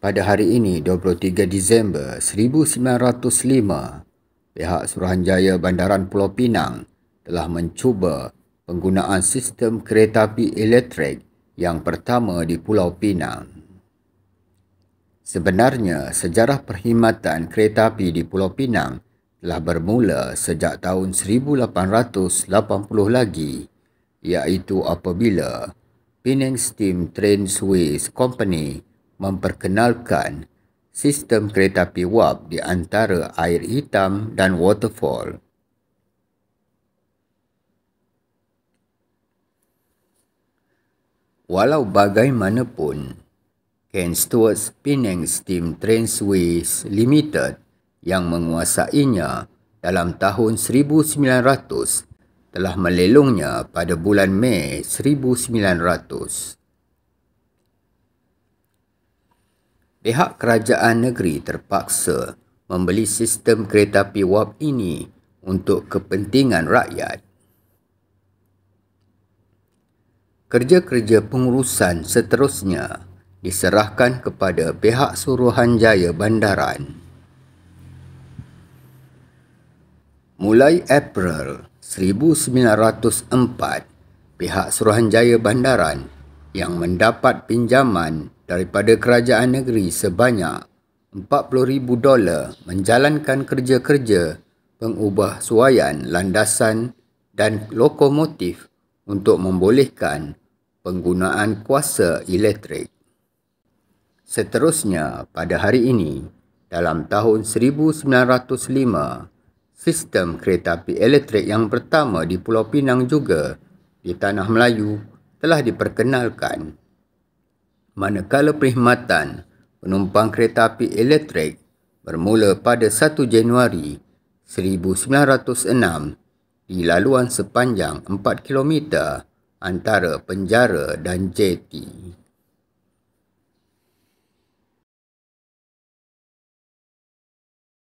Pada hari ini 23 Disember 1905, pihak Suruhanjaya Bandaran Pulau Pinang telah mencuba penggunaan sistem kereta api elektrik yang pertama di Pulau Pinang. Sebenarnya, sejarah perkhidmatan kereta api di Pulau Pinang telah bermula sejak tahun 1880 lagi iaitu apabila Pinang Steam Train Suez Company memperkenalkan sistem kereta api di antara air hitam dan waterfall. Walau bagaimanapun, Ken Stewart's Penang Steam Transways Limited yang menguasainya dalam tahun 1900 telah melelongnya pada bulan Mei 1900. Pihak kerajaan negeri terpaksa membeli sistem kereta api wap ini untuk kepentingan rakyat. Kerja-kerja pengurusan seterusnya diserahkan kepada pihak Suruhanjaya Bandaran. Mulai April 1904, pihak Suruhanjaya Bandaran yang mendapat pinjaman daripada kerajaan negeri sebanyak 40,000 dolar menjalankan kerja-kerja pengubah suaian landasan dan lokomotif untuk membolehkan penggunaan kuasa elektrik. Seterusnya, pada hari ini, dalam tahun 1905, sistem kereta api elektrik yang pertama di Pulau Pinang juga di Tanah Melayu telah diperkenalkan manakala perkhidmatan penumpang kereta api elektrik bermula pada 1 Januari 1906 di laluan sepanjang 4 km antara penjara dan jeti.